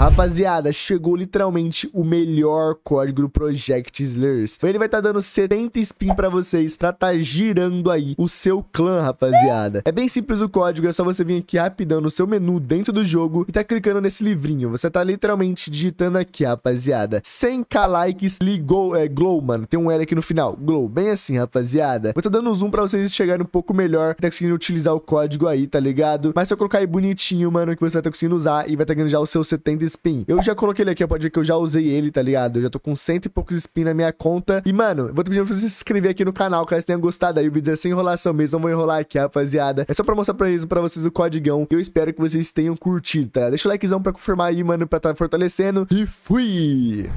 Rapaziada, chegou literalmente o melhor código do Project Slurs. Ele vai estar tá dando 70 spin pra vocês, pra tá girando aí o seu clã, rapaziada. É bem simples o código, é só você vir aqui rapidão no seu menu dentro do jogo e tá clicando nesse livrinho. Você tá literalmente digitando aqui, rapaziada. 100k likes, ligou, é, glow, mano. Tem um L aqui no final, glow. Bem assim, rapaziada. Vou tá dando um zoom pra vocês chegarem um pouco melhor, tá conseguindo utilizar o código aí, tá ligado? Mas só colocar aí bonitinho, mano, que você vai tá conseguindo usar e vai tá ganhando já o seu 70 spin. Eu já coloquei ele aqui, ó, pode ver que eu já usei ele, tá ligado? Eu já tô com cento e poucos spin na minha conta. E, mano, vou te pedir pra você se inscrever aqui no canal, caso tenha gostado aí. O vídeo é sem enrolação mesmo, não vou enrolar aqui, rapaziada. É só pra mostrar pra, eles, pra vocês o códigão. Eu espero que vocês tenham curtido, tá? Deixa o likezão pra confirmar aí, mano, pra tá fortalecendo. E fui!